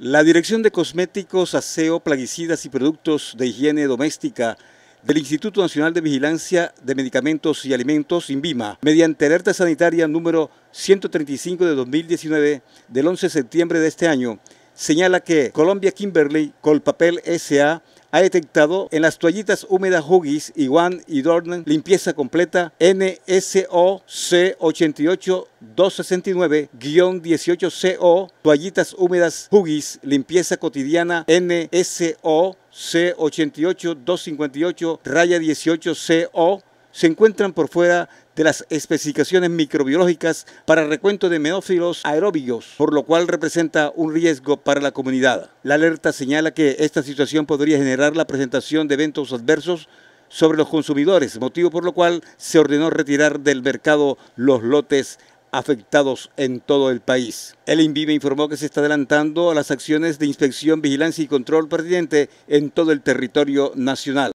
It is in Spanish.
La Dirección de Cosméticos, Aseo, Plaguicidas y Productos de Higiene Doméstica del Instituto Nacional de Vigilancia de Medicamentos y Alimentos, INVIMA, mediante alerta sanitaria número 135 de 2019 del 11 de septiembre de este año, señala que Colombia Kimberly, papel S.A., ha detectado en las toallitas húmedas Huggies, Iwan y Dornan limpieza completa NSOC88269-18CO, toallitas húmedas Huggies, limpieza cotidiana NSO C88258 raya 18 CO se encuentran por fuera de las especificaciones microbiológicas para recuento de menófilos aeróbicos, por lo cual representa un riesgo para la comunidad. La alerta señala que esta situación podría generar la presentación de eventos adversos sobre los consumidores, motivo por lo cual se ordenó retirar del mercado los lotes afectados en todo el país. El INVIME informó que se está adelantando a las acciones de inspección, vigilancia y control pertinente en todo el territorio nacional.